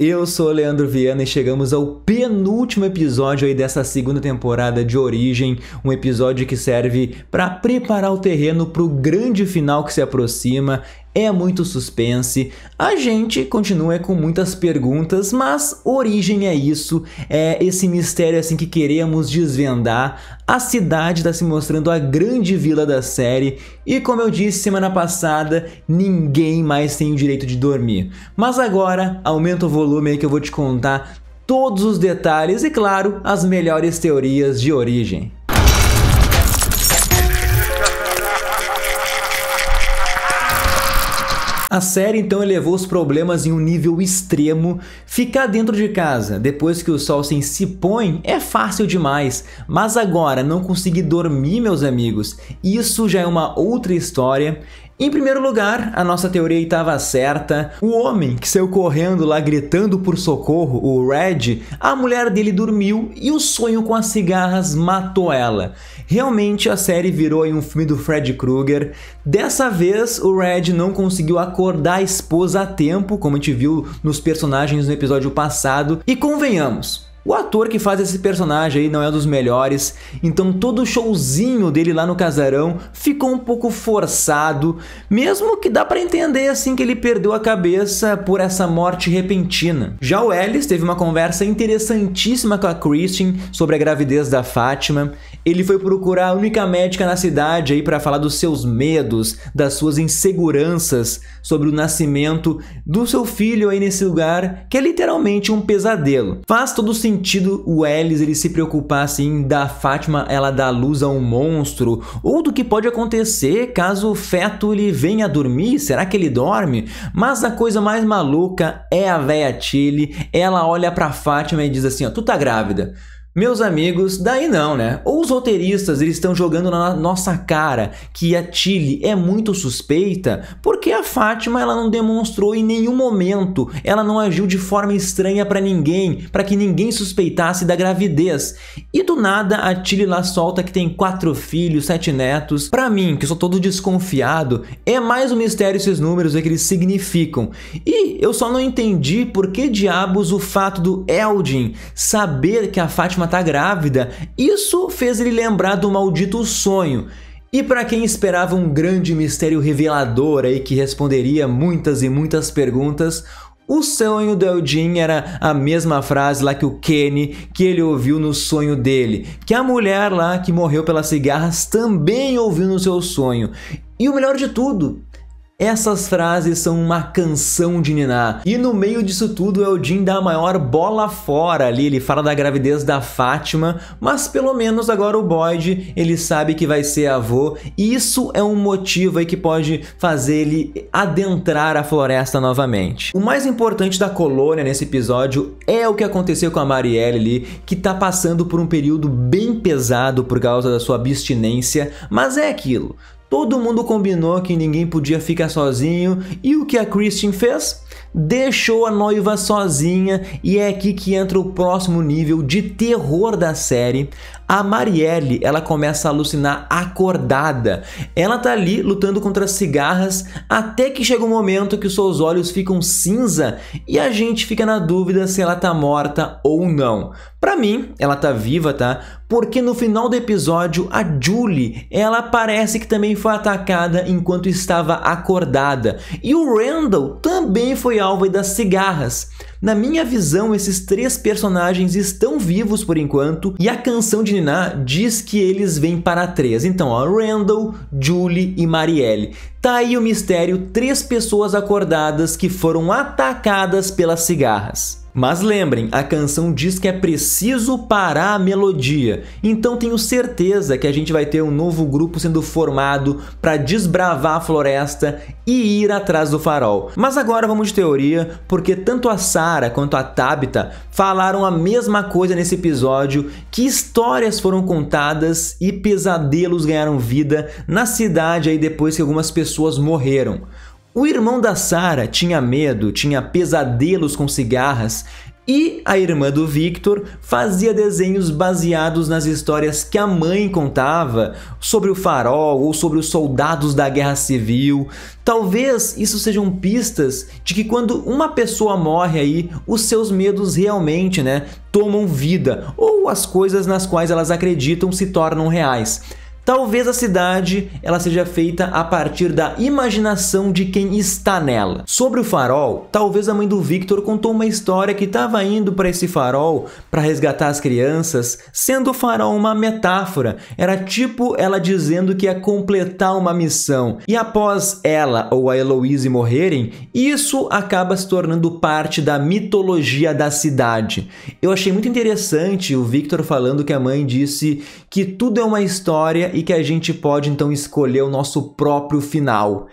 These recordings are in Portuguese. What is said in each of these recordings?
Eu sou o Leandro Viana e chegamos ao penúltimo episódio aí dessa segunda temporada de Origem, um episódio que serve para preparar o terreno para o grande final que se aproxima é muito suspense. A gente continua com muitas perguntas, mas origem é isso, é esse mistério assim que queremos desvendar. A cidade está se mostrando a grande vila da série e como eu disse semana passada, ninguém mais tem o direito de dormir. Mas agora, aumenta o volume aí que eu vou te contar todos os detalhes e claro, as melhores teorias de origem. A série então elevou os problemas em um nível extremo. Ficar dentro de casa depois que o sol se põe é fácil demais, mas agora não conseguir dormir, meus amigos, isso já é uma outra história. Em primeiro lugar, a nossa teoria estava certa. O homem que saiu correndo lá gritando por socorro, o Red, a mulher dele dormiu e o sonho com as cigarras matou ela. Realmente a série virou em um filme do Fred Krueger. Dessa vez, o Red não conseguiu acordar a esposa a tempo, como a gente viu nos personagens no episódio passado, e convenhamos, o ator que faz esse personagem aí não é um dos melhores, então todo o showzinho dele lá no casarão ficou um pouco forçado, mesmo que dá para entender assim que ele perdeu a cabeça por essa morte repentina. Já o Ellis teve uma conversa interessantíssima com a Christine sobre a gravidez da Fátima. Ele foi procurar a única médica na cidade aí para falar dos seus medos, das suas inseguranças sobre o nascimento do seu filho aí nesse lugar, que é literalmente um pesadelo. Faz todo sentido sentido o Ellis ele se preocupar assim da Fátima ela dar luz a um monstro ou do que pode acontecer caso o feto ele venha dormir, será que ele dorme? Mas a coisa mais maluca é a véia Tilly, ela olha para Fátima e diz assim, ó, tu tá grávida. Meus amigos, daí não, né? Ou os roteiristas eles estão jogando na nossa cara que a Tilly é muito suspeita, porque a Fátima ela não demonstrou em nenhum momento, ela não agiu de forma estranha para ninguém, para que ninguém suspeitasse da gravidez. E do nada a Tilly lá solta que tem quatro filhos, sete netos. Para mim, que sou todo desconfiado, é mais um mistério esses números, e é o que eles significam. E eu só não entendi por que diabos o fato do Eldin saber que a Fátima Fátima tá grávida. Isso fez ele lembrar do maldito sonho. E para quem esperava um grande mistério revelador aí que responderia muitas e muitas perguntas, o sonho do Eldin era a mesma frase lá que o Kenny, que ele ouviu no sonho dele, que a mulher lá que morreu pelas cigarras também ouviu no seu sonho. E o melhor de tudo, essas frases são uma canção de Niná. E no meio disso tudo, o Jim dá a maior bola fora ali. Ele fala da gravidez da Fátima, mas pelo menos agora o Boyd, ele sabe que vai ser avô. E isso é um motivo aí que pode fazer ele adentrar a floresta novamente. O mais importante da colônia nesse episódio é o que aconteceu com a Marielle ali, que tá passando por um período bem pesado por causa da sua abstinência, mas é aquilo. Todo mundo combinou que ninguém podia ficar sozinho e o que a Christine fez? Deixou a noiva sozinha e é aqui que entra o próximo nível de terror da série. A Marielle, ela começa a alucinar acordada. Ela tá ali lutando contra as cigarras até que chega um momento que os seus olhos ficam cinza e a gente fica na dúvida se ela tá morta ou não. Para mim, ela tá viva, tá? porque no final do episódio a Julie, ela parece que também foi atacada enquanto estava acordada, e o Randall também foi alvo das cigarras. Na minha visão, esses três personagens estão vivos por enquanto, e a canção de Nina diz que eles vêm para três. Então, ó, Randall, Julie e Marielle. Tá aí o mistério, três pessoas acordadas que foram atacadas pelas cigarras. Mas lembrem, a canção diz que é preciso parar a melodia, então tenho certeza que a gente vai ter um novo grupo sendo formado para desbravar a floresta e ir atrás do farol. Mas agora vamos de teoria, porque tanto a Sara quanto a Tabita falaram a mesma coisa nesse episódio, que histórias foram contadas e pesadelos ganharam vida na cidade aí depois que algumas pessoas morreram. O irmão da Sara tinha medo, tinha pesadelos com cigarras e a irmã do Victor fazia desenhos baseados nas histórias que a mãe contava sobre o farol ou sobre os soldados da guerra civil. Talvez isso sejam pistas de que quando uma pessoa morre aí, os seus medos realmente, né, tomam vida ou as coisas nas quais elas acreditam se tornam reais. Talvez a cidade ela seja feita a partir da imaginação de quem está nela. Sobre o farol, talvez a mãe do Victor contou uma história que estava indo para esse farol para resgatar as crianças, sendo o farol uma metáfora. Era tipo ela dizendo que ia completar uma missão. E após ela ou a Heloise morrerem, isso acaba se tornando parte da mitologia da cidade. Eu achei muito interessante o Victor falando que a mãe disse que tudo é uma história e que a gente pode então escolher o nosso próprio final.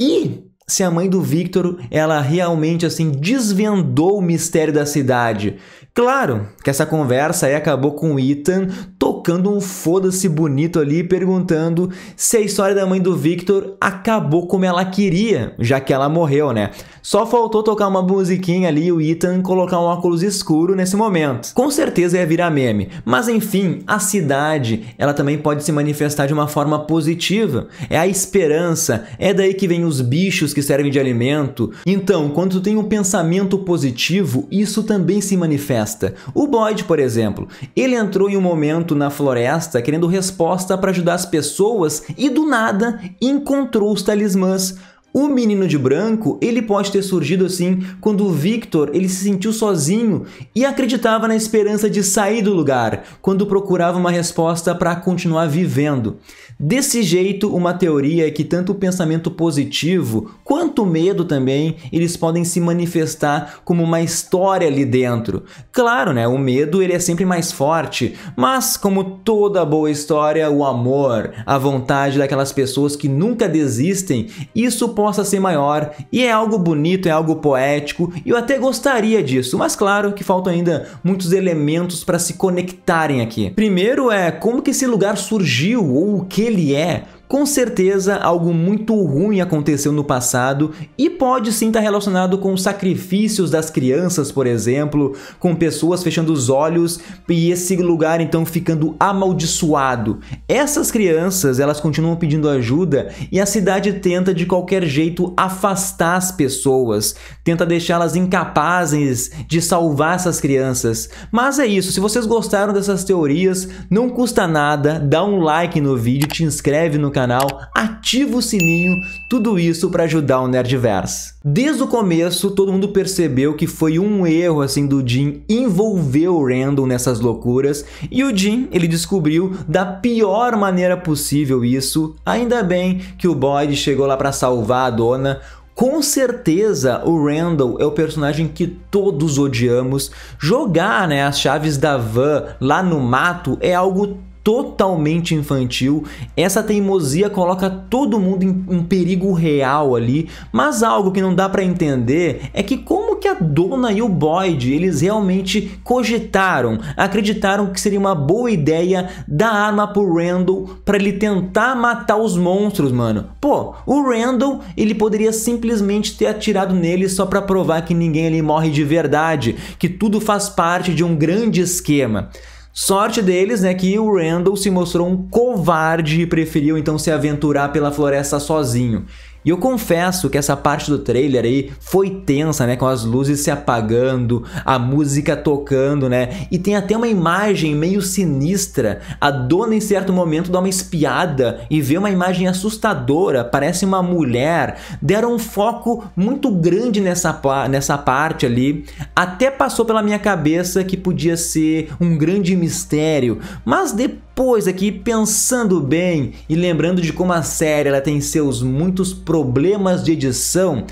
E se a mãe do Victor, ela realmente assim desvendou o mistério da cidade Claro que essa conversa aí acabou com o Ethan tocando um foda-se bonito ali, perguntando se a história da mãe do Victor acabou como ela queria, já que ela morreu, né? Só faltou tocar uma musiquinha ali e o Ethan colocar um óculos escuro nesse momento. Com certeza ia virar meme, mas enfim, a cidade, ela também pode se manifestar de uma forma positiva. É a esperança, é daí que vem os bichos que servem de alimento. Então, quando tu tem um pensamento positivo, isso também se manifesta floresta. O Boyd, por exemplo, ele entrou em um momento na floresta querendo resposta para ajudar as pessoas e do nada encontrou os talismãs. O menino de branco, ele pode ter surgido assim quando o Victor, ele se sentiu sozinho e acreditava na esperança de sair do lugar, quando procurava uma resposta para continuar vivendo. Desse jeito, uma teoria é que tanto o pensamento positivo quanto o medo também, eles podem se manifestar como uma história ali dentro. Claro, né, o medo ele é sempre mais forte, mas como toda boa história, o amor, a vontade daquelas pessoas que nunca desistem, isso possa ser maior e é algo bonito, é algo poético e eu até gostaria disso, mas claro que faltam ainda muitos elementos para se conectarem aqui. Primeiro é como que esse lugar surgiu ou o que ele é com certeza, algo muito ruim aconteceu no passado e pode sim estar relacionado com sacrifícios das crianças, por exemplo, com pessoas fechando os olhos e esse lugar então ficando amaldiçoado. Essas crianças, elas continuam pedindo ajuda e a cidade tenta de qualquer jeito afastar as pessoas, tenta deixá-las incapazes de salvar essas crianças. Mas é isso, se vocês gostaram dessas teorias, não custa nada, dá um like no vídeo, te inscreve no canal canal, ativa o sininho, tudo isso para ajudar o Nerdverse. Desde o começo, todo mundo percebeu que foi um erro assim do Jim envolver o Randall nessas loucuras e o Jim, ele descobriu da pior maneira possível isso. Ainda bem que o Boyd chegou lá para salvar a dona, com certeza, o Randall é o personagem que todos odiamos. Jogar né, as chaves da van lá no mato é algo totalmente infantil. Essa teimosia coloca todo mundo em um perigo real ali, mas algo que não dá para entender é que como que a dona e o Boyd, eles realmente cogitaram, acreditaram que seria uma boa ideia dar arma pro Randall para ele tentar matar os monstros, mano. Pô, o Randall, ele poderia simplesmente ter atirado nele só para provar que ninguém ali morre de verdade, que tudo faz parte de um grande esquema. Sorte deles, né, que o Randall se mostrou um covarde e preferiu então se aventurar pela floresta sozinho. E eu confesso que essa parte do trailer aí foi tensa, né? Com as luzes se apagando, a música tocando, né? E tem até uma imagem meio sinistra. A dona, em certo momento, dá uma espiada e vê uma imagem assustadora, parece uma mulher. Deram um foco muito grande nessa, nessa parte ali. Até passou pela minha cabeça que podia ser um grande mistério, mas depois Pois aqui pensando bem e lembrando de como a série ela tem seus muitos problemas de edição,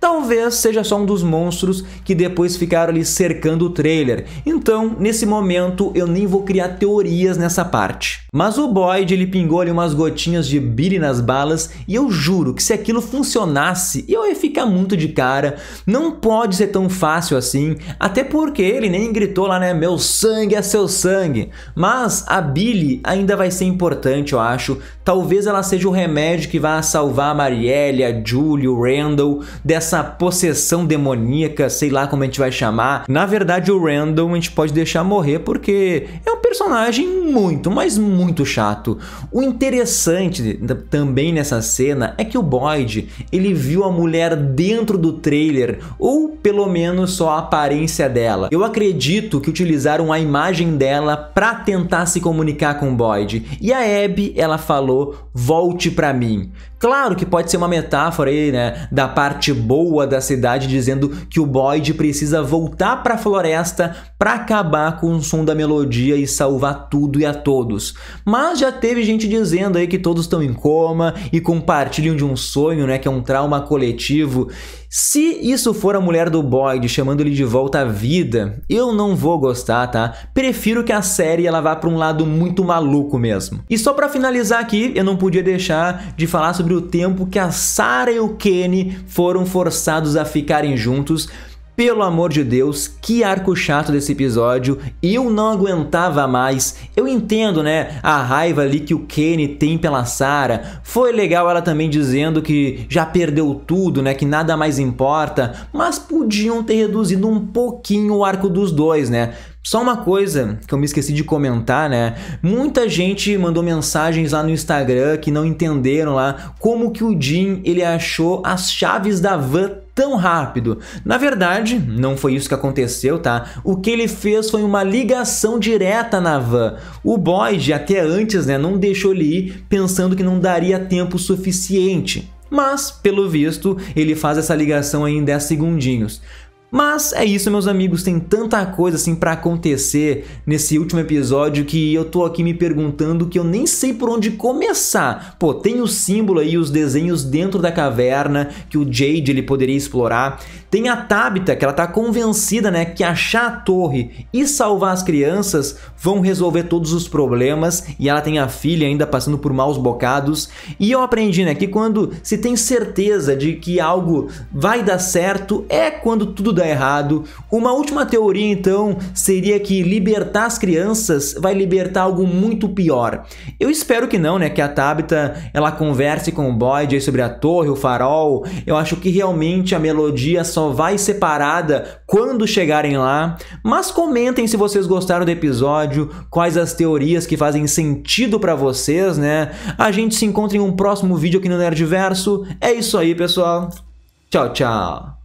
Talvez seja só um dos monstros que depois ficaram ali cercando o trailer. Então, nesse momento, eu nem vou criar teorias nessa parte. Mas o Boyd, ele pingou ali umas gotinhas de bile nas balas e eu juro que se aquilo funcionasse, eu ia ficar muito de cara. Não pode ser tão fácil assim, até porque ele nem gritou lá, né, meu sangue é seu sangue. Mas a bile ainda vai ser importante, eu acho, Talvez ela seja o remédio que vá salvar a Marielle, a Julie, o Randall dessa possessão demoníaca, sei lá como a gente vai chamar. Na verdade, o Randall a gente pode deixar morrer porque é um personagem muito, mas muito chato. O interessante também nessa cena é que o Boyd, ele viu a mulher dentro do trailer, ou pelo menos só a aparência dela. Eu acredito que utilizaram a imagem dela para tentar se comunicar com o Boyd. E a Abby, ela falou falou: volte para mim. Claro que pode ser uma metáfora aí, né, da parte boa da cidade dizendo que o Boyd precisa voltar para a floresta para acabar com o som da melodia e salvar tudo e a todos. Mas já teve gente dizendo aí que todos estão em coma e compartilham de um sonho, né, que é um trauma coletivo. Se isso for a mulher do Boyd chamando ele de volta à vida, eu não vou gostar, tá? Prefiro que a série ela vá para um lado muito maluco mesmo. E só para finalizar aqui, eu não podia deixar de falar sobre sobre o tempo que a Sarah e o Kenny foram forçados a ficarem juntos pelo amor de Deus, que arco chato desse episódio. Eu não aguentava mais. Eu entendo, né, a raiva ali que o Kenny tem pela Sarah. Foi legal ela também dizendo que já perdeu tudo, né, que nada mais importa, mas podiam ter reduzido um pouquinho o arco dos dois, né? Só uma coisa que eu me esqueci de comentar, né? Muita gente mandou mensagens lá no Instagram que não entenderam lá como que o Jim ele achou as chaves da van tão rápido. Na verdade, não foi isso que aconteceu, tá? O que ele fez foi uma ligação direta na van. O Boyd, até antes, né, não deixou ele ir pensando que não daria tempo suficiente. Mas, pelo visto, ele faz essa ligação em 10 segundinhos. Mas é isso, meus amigos, tem tanta coisa assim para acontecer nesse último episódio que eu tô aqui me perguntando que eu nem sei por onde começar. Pô, tem o símbolo aí, os desenhos dentro da caverna que o Jade ele poderia explorar. Tem a Tabita, que ela tá convencida, né, que achar a torre e salvar as crianças vão resolver todos os problemas e ela tem a filha ainda passando por maus bocados. E eu aprendi, né, que quando se tem certeza de que algo vai dar certo é quando tudo dá errado. Uma última teoria então seria que libertar as crianças vai libertar algo muito pior. Eu espero que não, né, que a Tabita ela converse com o Boyd sobre a torre, o farol. Eu acho que realmente a melodia só só vai separada quando chegarem lá. Mas comentem se vocês gostaram do episódio, quais as teorias que fazem sentido para vocês, né? A gente se encontra em um próximo vídeo aqui no Nerdverso. É isso aí, pessoal. Tchau, tchau.